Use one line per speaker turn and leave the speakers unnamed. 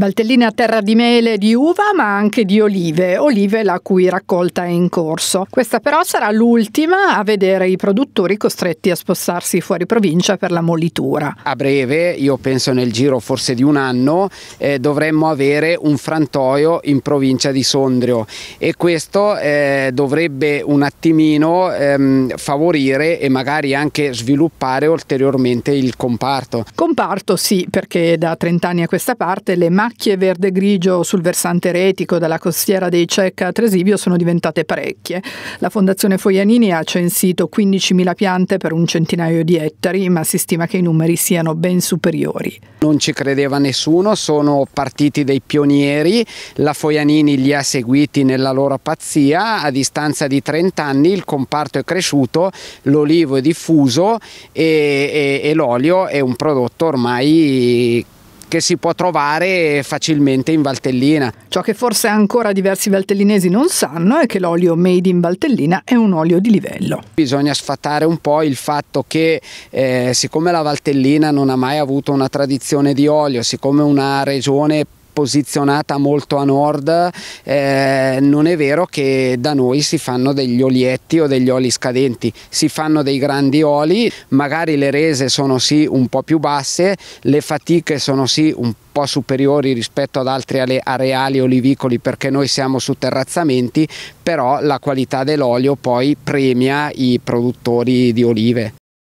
Valtellina terra di mele, di uva, ma anche di olive, olive la cui raccolta è in corso. Questa però sarà l'ultima a vedere i produttori costretti a spostarsi fuori provincia per la molitura.
A breve, io penso nel giro forse di un anno, eh, dovremmo avere un frantoio in provincia di Sondrio e questo eh, dovrebbe un attimino ehm, favorire e magari anche sviluppare ulteriormente il comparto.
Comparto sì, perché da 30 anni a questa parte le macchine macchie verde-grigio sul versante eretico dalla costiera dei Cecca a Tresivio sono diventate parecchie. La Fondazione Foglianini ha censito 15.000 piante per un centinaio di ettari,
ma si stima che i numeri siano ben superiori. Non ci credeva nessuno, sono partiti dei pionieri, la Foglianini li ha seguiti nella loro pazzia, a distanza di 30 anni il comparto è cresciuto, l'olivo è diffuso e, e, e l'olio è un prodotto ormai che si può trovare facilmente in Valtellina. Ciò che forse ancora diversi valtellinesi non sanno è che l'olio
made in Valtellina è un olio di livello.
Bisogna sfatare un po' il fatto che eh, siccome la Valtellina non ha mai avuto una tradizione di olio, siccome una regione posizionata molto a nord, eh, non è vero che da noi si fanno degli olietti o degli oli scadenti, si fanno dei grandi oli, magari le rese sono sì un po' più basse, le fatiche sono sì un po' superiori rispetto ad altri areali olivicoli perché noi siamo su terrazzamenti, però la qualità dell'olio poi premia i produttori di olive.